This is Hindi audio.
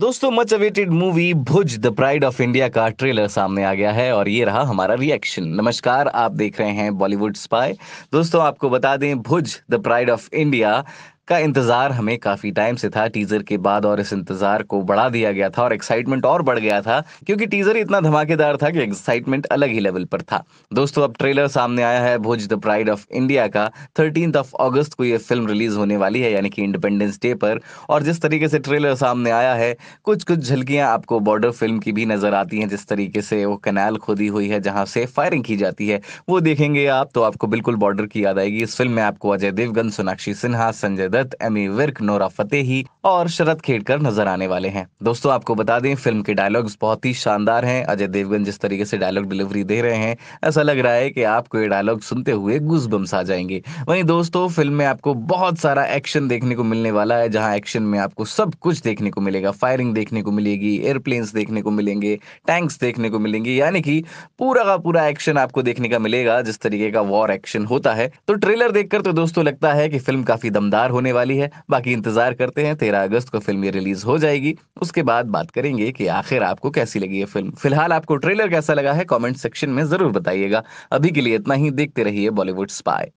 दोस्तों much awaited movie Bhuj the pride of India का ट्रेलर सामने आ गया है और ये रहा हमारा रिएक्शन नमस्कार आप देख रहे हैं बॉलीवुड स्पाई दोस्तों आपको बता दें Bhuj the pride of India का इंतजार हमें काफी टाइम से था टीजर के बाद और इस इंतजार को बढ़ा दिया गया था और एक्साइटमेंट और बढ़ गया था क्योंकि टीजर इतना धमाकेदार था कि एक्साइटमेंट अलग ही लेवल पर था दोस्तों अब ट्रेलर सामने आया है Bhuj the pride of India का थर्टीन ऑफ ऑगस्ट को यह फिल्म रिलीज होने वाली है यानी कि इंडिपेंडेंस डे पर और जिस तरीके से ट्रेलर सामने आया है कुछ कुछ झलकियां आपको बॉर्डर फिल्म की भी नजर आती हैं जिस तरीके से वो कनाल खोदी हुई है जहां से फायरिंग की जाती है वो देखेंगे आप तो आपको बिल्कुल बॉर्डर की याद आएगी इस फिल्म में आपको अजय देवगन सोनाक्षी सिन्हा संजय दत्त एमी विर्क नोरा फतेही और शरद खेड़कर नजर आने वाले हैं दोस्तों आपको बता दें फिल्म के डायलॉग्स बहुत ही शानदार हैं अजय देवगन जिस तरीके से डायलॉग डिलीवरी दे रहे हैं ऐसा लग रहा है कि आपको ये डायलॉग सुनते हुए गुजबम्स आ जाएंगे वहीं दोस्तों फिल्म में आपको बहुत सारा एक्शन देखने को मिलने वाला है जहां एक्शन में आपको सब कुछ देखने को मिलेगा फायरिंग देखने को मिलेगी एयरप्लेन्स देखने को मिलेंगे टैंक्स देखने को मिलेंगे यानी कि पूरा का पूरा एक्शन आपको देखने का मिलेगा जिस तरीके का वॉर एक्शन होता है तो ट्रेलर देखकर तो दोस्तों लगता है कि फिल्म काफी दमदार होने होने वाली है बाकी इंतजार करते हैं तेरह अगस्त को फिल्म ये रिलीज हो जाएगी उसके बाद बात करेंगे कि आखिर आपको कैसी लगी ये फिल्म फिलहाल आपको ट्रेलर कैसा लगा है कॉमेंट सेक्शन में जरूर बताइएगा अभी के लिए इतना ही देखते रहिए बॉलीवुड स्पाई